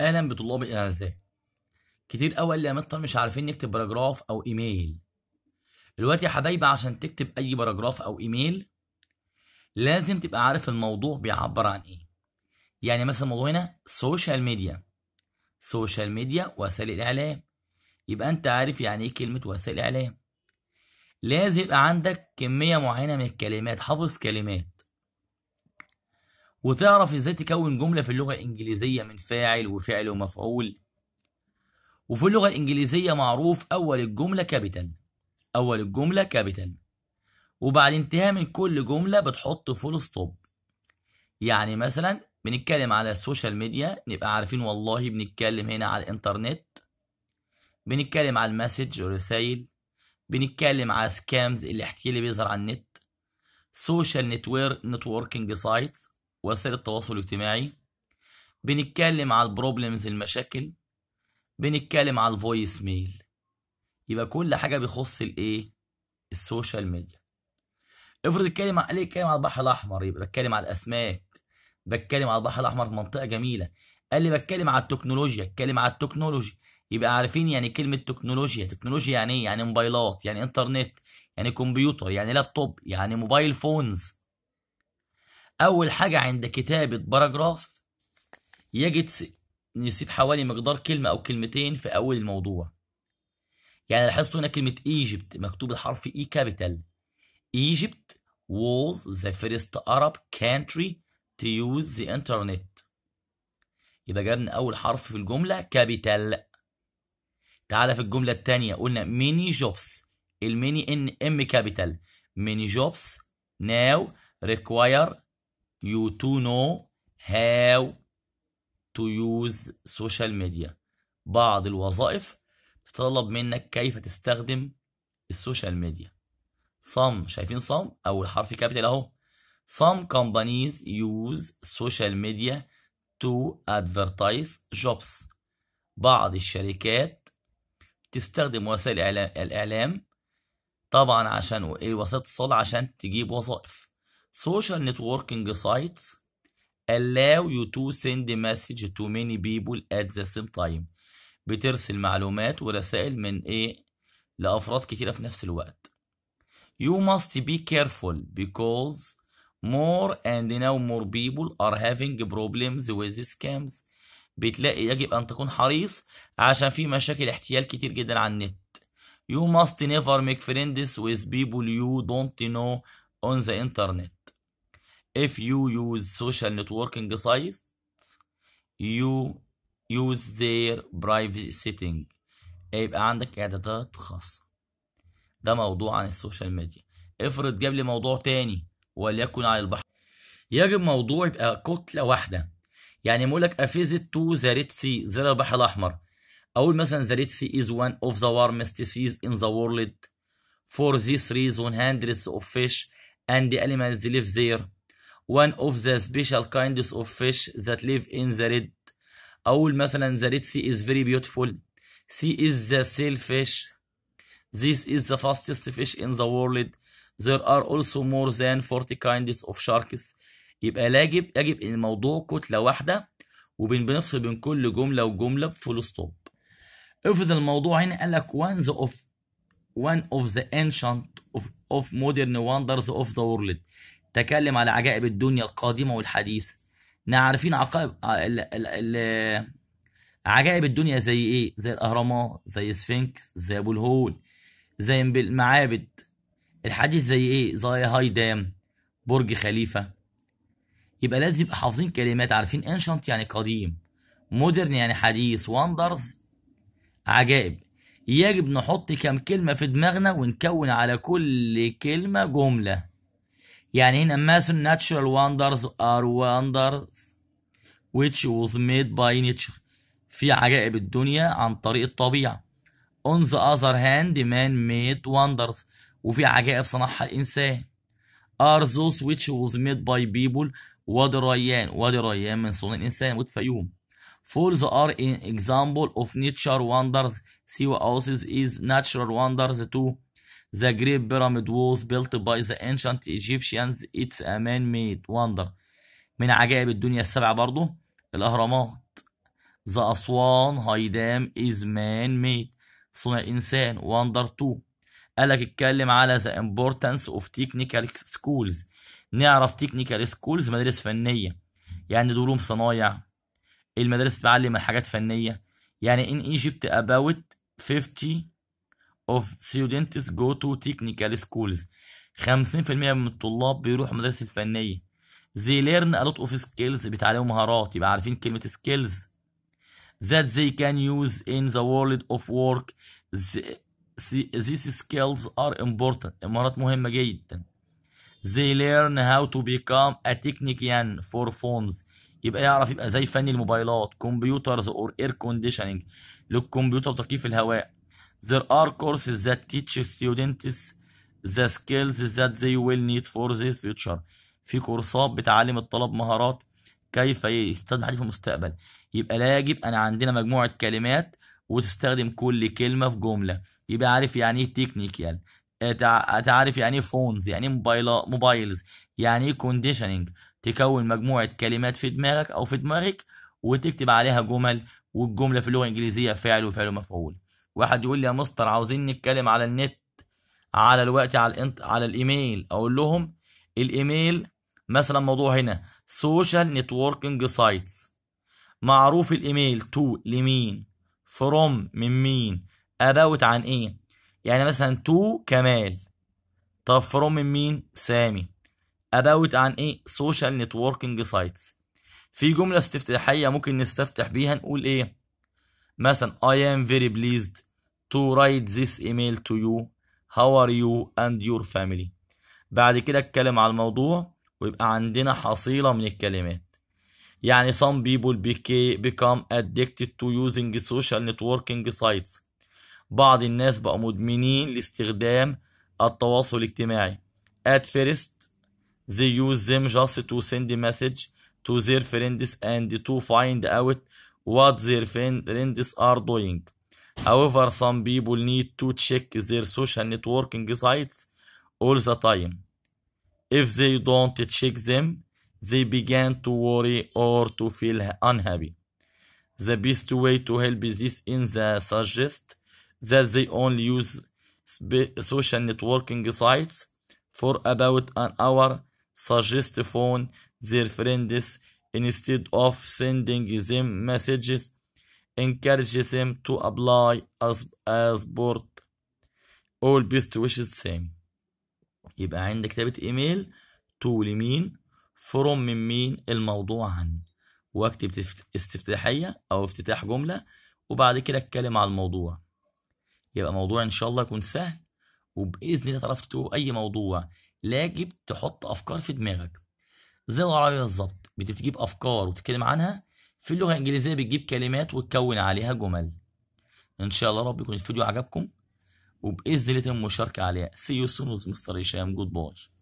اهلا بطلابي الاعزاء كتير قوي اللي يا مستر مش عارفين نكتب باراجراف او ايميل دلوقتي يا حبايبي عشان تكتب اي باراجراف او ايميل لازم تبقى عارف الموضوع بيعبر عن ايه يعني مثلا الموضوع هنا سوشيال ميديا سوشيال ميديا وسائل الاعلام يبقى انت عارف يعني ايه كلمه وسائل الاعلام لازم يبقى عندك كميه معينه من الكلمات حافظ كلمات وتعرف ازاي تكون جملة في اللغة الإنجليزية من فاعل وفعل ومفعول وفي اللغة الإنجليزية معروف أول الجملة كابيتال أول الجملة كابيتال وبعد انتهاء من كل جملة بتحط فول ستوب يعني مثلا بنتكلم على السوشيال ميديا نبقى عارفين والله بنتكلم هنا على الإنترنت بنتكلم على المسج والرسايل بنتكلم على سكامز اللي احكي اللي بيظهر على النت سوشيال نتورك نتوركينج سايتس وسائل التواصل الاجتماعي بنتكلم على البروبلمز المشاكل بنتكلم على الفويس ميل يبقى كل حاجه بيخص الايه السوشيال ميديا افرض اتكلم على اتكلم على البحر الاحمر يبقى بتكلم على الاسماك بتكلم على البحر الاحمر منطقه جميله قال لي بتكلم على التكنولوجيا اتكلم على التكنولوجي يبقى عارفين يعني كلمه تكنولوجيا تكنولوجيا يعني ايه يعني موبايلات يعني انترنت يعني كمبيوتر يعني لابتوب يعني موبايل فونز أول حاجة عند كتابة باراجراف يجب نسيب حوالي مقدار كلمة أو كلمتين في أول الموضوع يعني لاحظتوا هنا كلمة ايجيبت مكتوب الحرف اي كابيتال ايجيبت was the first Arab country to use the internet يبقى جابنا أول حرف في الجملة كابيتال تعالى في الجملة الثانية قلنا ميني جوبس الميني ان ام كابيتال ميني جوبس now require you to know how to use social media بعض الوظائف تتطلب منك كيف تستخدم السوشيال ميديا some شايفين some أول حرف كابيتال أهو some companies use social media to advertise jobs بعض الشركات تستخدم وسائل الإعلام طبعا عشان إيه وسائل الاتصال عشان تجيب وظائف social networking sites allow you to send message to many people at the same time بترسل معلومات ورسائل من ايه لافراد كتيره في نفس الوقت you must be careful because more and now more people are having problems with scams بتلاقي يجب ان تكون حريص عشان في مشاكل احتيال كتير جدا على النت you must never make friends with people you don't know on the internet if you use social networking sites you use their private setting يبقى عندك اعدادات خاصة ده موضوع عن السوشيال ميديا افرض جاب لي موضوع تاني وليكن على البحر يجب موضوع يبقى كتلة واحدة يعني يقول لك افيزيت تو ذا ريد سي زي البحر الاحمر اقول مثلا ذا ريد سي از وان اوف ذا warmest seas in the world for this reason hundreds of fish and animals live there one of the special kinds of fish that live in the red أقول مثلا the red sea is very beautiful sea is the sailfish this is the fastest fish in the world there are also more than 40 kinds of sharks يبقى لاجب يجب ان الموضوع كتله واحده وبنفصل بين كل جمله وجمله بفول ستوب افرض الموضوع هنا قال لك one of one of the ancient of, of modern wonders of the world تكلم على عجائب الدنيا القادمة والحديثة عارفين عقائب عجائب الدنيا زي ايه زي الاهرامات زي سفنكس زي ابو الهول زي المعابد الحديث زي ايه زي هاي دام برج خليفة يبقى لازم يبقى حافظين كلمات عارفين انشنت يعني قديم مودرن يعني حديث واندرز عجائب يجب نحط كم كلمة في دماغنا ونكون على كل كلمة جملة يعني هنا a mass natural wonders are wonders which was made by nature في عجائب الدنيا عن طريق الطبيعة on the other hand man made wonders وفي عجائب صنعها الإنسان are those which was made by people وادي الريان وادي الريان من صنع الإنسان والفيوم for the are an example of nature wonders see sea houses is natural wonders too The Great Pyramid was built by the ancient Egyptians. It's a man-made wonder. من عجائب الدنيا السبعة برضو الأهرامات. The أسوان هايدام is man-made. صنع إنسان wonder two. قالك اتكلم على the importance of technical schools. نعرف technical schools مدارس فنية. يعني دروم صنايع. المدارس تعلم الحاجات فنية. يعني in Egypt about 50 of students go to technical schools 50% من الطلاب بيروحوا مدارس الفنية they learn a lot of skills بيتعلموا مهارات يبقى عارفين كلمة skills that they can use in the world of work these skills are important مهارات مهمة جدا they learn how to become a technician for phones يبقى يعرف يبقى زي فني الموبايلات كمبيوترز اور اير كونديشننج للكمبيوتر وتكييف الهواء There are courses that teach students the skills that they will need for their future. في كورسات بتعلم الطلاب مهارات كيف يستخدم حديث في المستقبل يبقى لا يجب أن عندنا مجموعة كلمات وتستخدم كل كلمة في جملة يبقى عارف يعني ايه تكنيكال تعرف يعني ايه فونز يعني ايه موبايلز يعني ايه كونديشننج تكون مجموعة كلمات في دماغك أو في دماغك وتكتب عليها جمل والجملة في اللغة الإنجليزية فعل وفعل ومفعول. واحد يقول لي يا مستر عاوزين نتكلم على النت على الوقت على الانت على الايميل اقول لهم الايميل مثلا موضوع هنا سوشيال نتوركينج سايتس معروف الايميل تو لمين فروم من مين اباوت عن ايه يعني مثلا تو كمال طب فروم من مين سامي اباوت عن ايه سوشيال نتوركينج سايتس في جمله استفتاحيه ممكن نستفتح بيها نقول ايه مثلا اي ام فيري بليزد to write this email to you how are you and your family بعد كده اتكلم على الموضوع ويبقى عندنا حصيلة من الكلمات يعني some people become addicted to using social networking sites بعض الناس بقوا مدمنين لاستخدام التواصل الاجتماعي at first they use them just to send a message to their friends and to find out what their friends are doing However, some people need to check their social networking sites all the time. If they don't check them, they begin to worry or to feel unhappy. The best way to help this in the suggest that they only use social networking sites for about an hour suggest phone their friends instead of sending them messages encourages him to apply as a sport all best wishes same يبقى عندك كتابة ايميل تو لمين فروم من مين الموضوع عن واكتب استفتاحية او افتتاح جملة وبعد كده اتكلم على الموضوع يبقى موضوع ان شاء الله يكون سهل وباذن الله تعرف تكتب اي موضوع لاجب تحط افكار في دماغك زي العربية بالظبط بتجيب افكار وتتكلم عنها في اللغة الإنجليزية بتجيب كلمات وتكون عليها جمل إن شاء الله رب يكون الفيديو عجبكم وبإذن الله تم المشاركة عليها سي يو سون مستر هشام جود باي